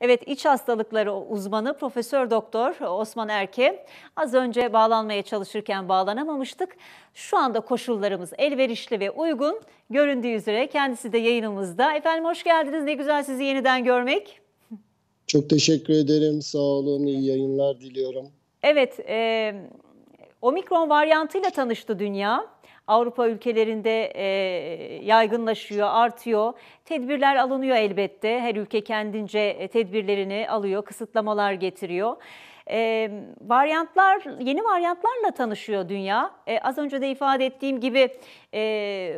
Evet iç hastalıkları uzmanı Profesör Doktor Osman Erke az önce bağlanmaya çalışırken bağlanamamıştık. Şu anda koşullarımız elverişli ve uygun. Göründüğü üzere kendisi de yayınımızda. Efendim hoş geldiniz. Ne güzel sizi yeniden görmek. Çok teşekkür ederim. Sağ olun. İyi yayınlar diliyorum. Evet, e, omikron varyantıyla tanıştı dünya. Avrupa ülkelerinde e, yaygınlaşıyor, artıyor. Tedbirler alınıyor elbette. Her ülke kendince e, tedbirlerini alıyor, kısıtlamalar getiriyor. E, varyantlar, yeni varyantlarla tanışıyor dünya. E, az önce de ifade ettiğim gibi e,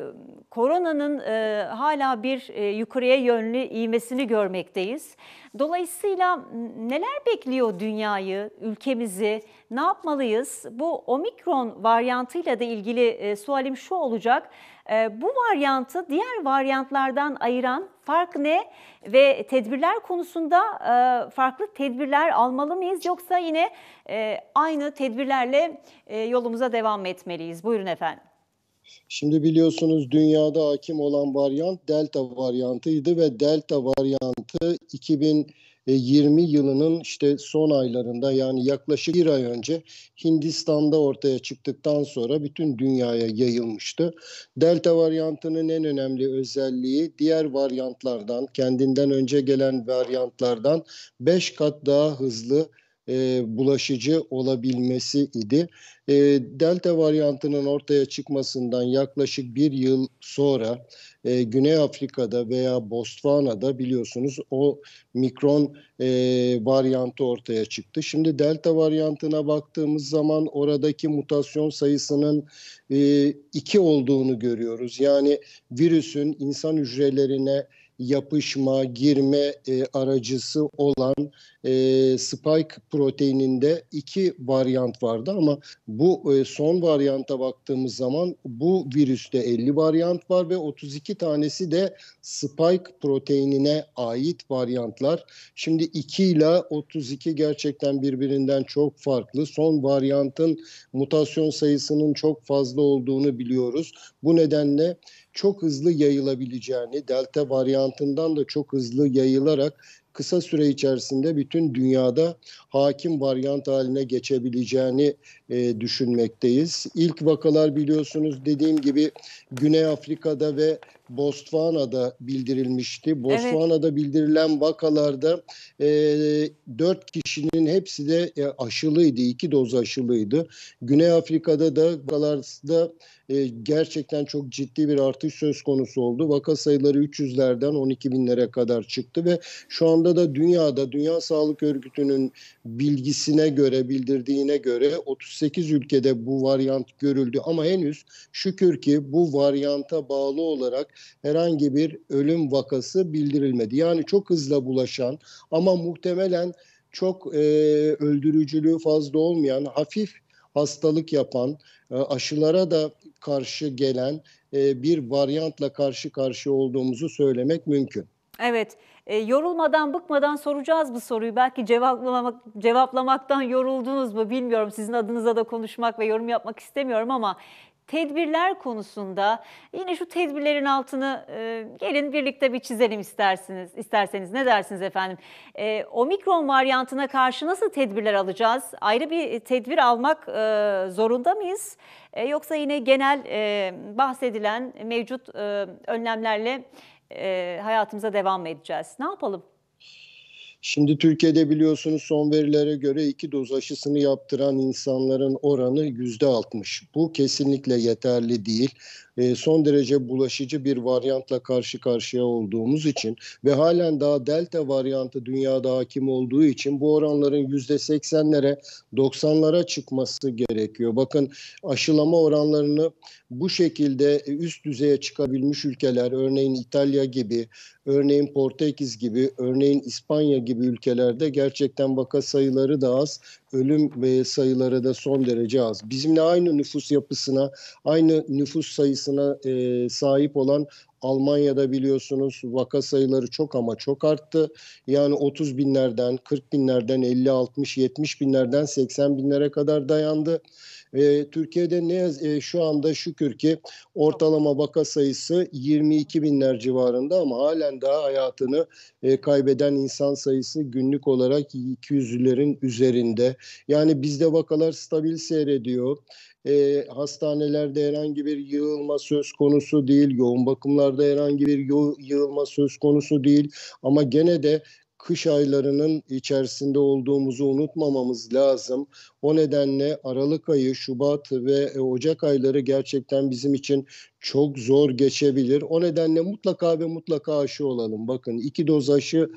koronanın e, hala bir e, yukarıya yönlü iğmesini görmekteyiz. Dolayısıyla neler bekliyor dünyayı, ülkemizi, ne yapmalıyız? Bu omikron varyantıyla da ilgili e, sualim şu olacak. Ee, bu varyantı diğer varyantlardan ayıran fark ne ve tedbirler konusunda e, farklı tedbirler almalı mıyız yoksa yine e, aynı tedbirlerle e, yolumuza devam etmeliyiz? Buyurun efendim. Şimdi biliyorsunuz dünyada hakim olan varyant Delta varyantıydı ve Delta varyantı 2000 20 yılının işte son aylarında yani yaklaşık bir ay önce Hindistan'da ortaya çıktıktan sonra bütün dünyaya yayılmıştı. Delta varyantının en önemli özelliği diğer varyantlardan, kendinden önce gelen varyantlardan 5 kat daha hızlı e, bulaşıcı olabilmesi idi. E, Delta varyantının ortaya çıkmasından yaklaşık bir yıl sonra e, Güney Afrika'da veya Botswana'da biliyorsunuz o mikron e, varyantı ortaya çıktı. Şimdi delta varyantına baktığımız zaman oradaki mutasyon sayısının e, iki olduğunu görüyoruz. Yani virüsün insan hücrelerine yapışma, girme e, aracısı olan e, spike proteininde iki varyant vardı ama bu e, son varyanta baktığımız zaman bu virüste 50 varyant var ve 32 tanesi de spike proteinine ait varyantlar. Şimdi 2 ile 32 gerçekten birbirinden çok farklı. Son varyantın mutasyon sayısının çok fazla olduğunu biliyoruz. Bu nedenle çok hızlı yayılabileceğini, delta varyantından da çok hızlı yayılarak kısa süre içerisinde bütün dünyada hakim varyant haline geçebileceğini e, düşünmekteyiz. İlk vakalar biliyorsunuz dediğim gibi Güney Afrika'da ve Botswana'da bildirilmişti. Botswana'da evet. bildirilen vakalarda e, 4 kişinin hepsi de e, aşılıydı. 2 doz aşılıydı. Güney Afrika'da da vakalarda e, gerçekten çok ciddi bir artış söz konusu oldu. Vaka sayıları 300'lerden 12 binlere kadar çıktı ve şu anda da dünyada Dünya Sağlık Örgütü'nün bilgisine göre bildirdiğine göre 38 ülkede bu varyant görüldü ama henüz şükür ki bu varyanta bağlı olarak herhangi bir ölüm vakası bildirilmedi. Yani çok hızla bulaşan ama muhtemelen çok e, öldürücülüğü fazla olmayan, hafif hastalık yapan, e, aşılara da karşı gelen e, bir varyantla karşı karşıya olduğumuzu söylemek mümkün. Evet, e, yorulmadan bıkmadan soracağız bu soruyu. Belki cevaplamak, cevaplamaktan yoruldunuz mu bilmiyorum. Sizin adınıza da konuşmak ve yorum yapmak istemiyorum ama tedbirler konusunda yine şu tedbirlerin altını e, gelin birlikte bir çizelim istersiniz. isterseniz ne dersiniz efendim? E, omikron varyantına karşı nasıl tedbirler alacağız? Ayrı bir tedbir almak e, zorunda mıyız? E, yoksa yine genel e, bahsedilen mevcut e, önlemlerle e, hayatımıza devam edeceğiz. Ne yapalım? Şimdi Türkiye'de biliyorsunuz son verilere göre iki doz aşısını yaptıran insanların oranı yüzde altmış. Bu kesinlikle yeterli değil. E, son derece bulaşıcı bir varyantla karşı karşıya olduğumuz için ve halen daha delta varyantı dünyada hakim olduğu için bu oranların yüzde seksenlere doksanlara çıkması gerekiyor. Bakın aşılama oranlarını bu şekilde üst düzeye çıkabilmiş ülkeler örneğin İtalya gibi, örneğin Portekiz gibi, örneğin İspanya gibi gibi ülkelerde gerçekten vaka sayıları da az ölüm e, sayıları da son derece az. Bizimle aynı nüfus yapısına, aynı nüfus sayısına e, sahip olan Almanya'da biliyorsunuz vaka sayıları çok ama çok arttı. Yani 30 binlerden, 40 binlerden, 50, 60, 70 binlerden 80 binlere kadar dayandı. E, Türkiye'de ne e, şu anda şükür ki ortalama vaka sayısı 22 binler civarında ama halen daha hayatını e, kaybeden insan sayısı günlük olarak 200'lerin üzerinde. Yani bizde vakalar stabil seyrediyor. E, hastanelerde herhangi bir yığılma söz konusu değil. Yoğun bakımlarda herhangi bir yığılma söz konusu değil. Ama gene de kış aylarının içerisinde olduğumuzu unutmamamız lazım. O nedenle Aralık ayı, Şubat ve e, Ocak ayları gerçekten bizim için çok zor geçebilir. O nedenle mutlaka ve mutlaka aşı olalım. Bakın iki doz aşı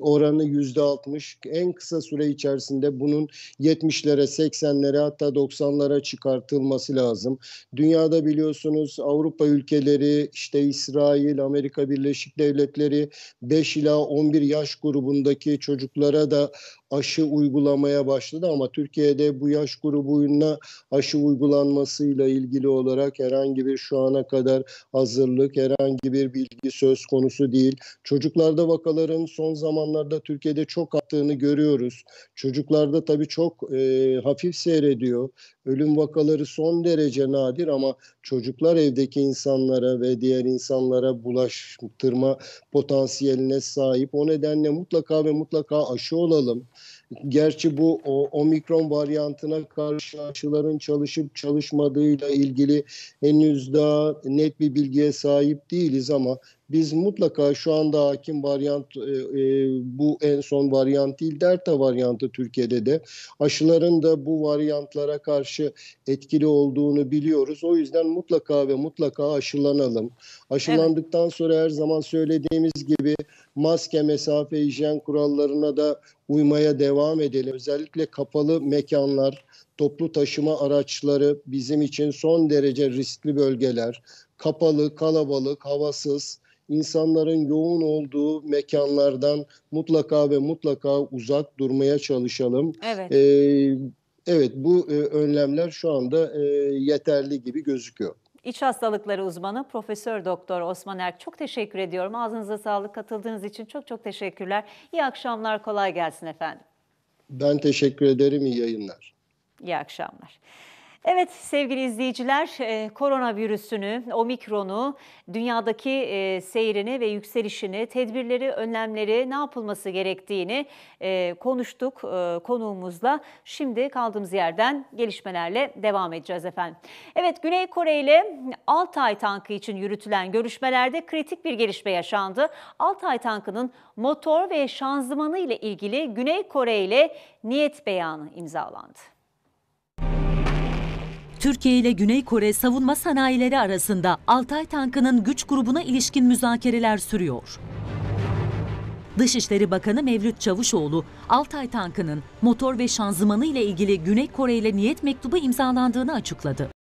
oranı yüzde altmış. En kısa süre içerisinde bunun yetmişlere, seksenlere, hatta doksanlara çıkartılması lazım. Dünyada biliyorsunuz Avrupa ülkeleri, işte İsrail, Amerika Birleşik Devletleri 5 ila 11 yaş grubundaki çocuklara da aşı uygulamaya başladı ama Türkiye'de bu yaş grubuna aşı uygulanmasıyla ilgili olarak herhangi bir şu ana kadar hazırlık, herhangi bir bilgi söz konusu değil. Çocuklarda vakaların son zamanlarda Türkiye'de çok arttığını görüyoruz. Çocuklarda tabii çok e, hafif seyrediyor. Ölüm vakaları son derece nadir ama çocuklar evdeki insanlara ve diğer insanlara bulaştırma potansiyeline sahip. O nedenle mutlaka ve mutlaka aşı olalım. Gerçi bu o, omikron varyantına karşı aşıların çalışıp çalışmadığıyla ilgili henüz daha net bir bilgiye sahip değiliz ama biz mutlaka şu anda hakim varyant e, e, bu en son varyant değil delta varyantı Türkiye'de de aşıların da bu varyantlara karşı etkili olduğunu biliyoruz. O yüzden mutlaka ve mutlaka aşılanalım. Aşılandıktan evet. sonra her zaman söylediğimiz gibi maske, mesafe, hijyen kurallarına da uymaya devam edelim. Özellikle kapalı mekanlar, toplu taşıma araçları bizim için son derece riskli bölgeler. Kapalı, kalabalık, havasız, insanların yoğun olduğu mekanlardan mutlaka ve mutlaka uzak durmaya çalışalım. Evet. E, evet bu e, önlemler şu anda e, yeterli gibi gözüküyor. İç hastalıkları uzmanı Profesör Doktor Osman Erk çok teşekkür ediyorum. Ağzınıza sağlık katıldığınız için çok çok teşekkürler. İyi akşamlar kolay gelsin efendim. Ben teşekkür ederim iyi yayınlar. İyi akşamlar. Evet sevgili izleyiciler, e, koronavirüsünü, omikronu, dünyadaki e, seyrini ve yükselişini, tedbirleri, önlemleri, ne yapılması gerektiğini e, konuştuk konuğumuzla. Şimdi kaldığımız yerden gelişmelerle devam edeceğiz efendim. Evet Güney Kore ile Altay tankı için yürütülen görüşmelerde kritik bir gelişme yaşandı. Altay tankının motor ve şanzımanı ile ilgili Güney Kore ile niyet beyanı imzalandı. Türkiye ile Güney Kore savunma sanayileri arasında Altay tankının güç grubuna ilişkin müzakereler sürüyor. Dışişleri Bakanı Mevlüt Çavuşoğlu, Altay tankının motor ve şanzımanı ile ilgili Güney Kore ile niyet mektubu imzalandığını açıkladı.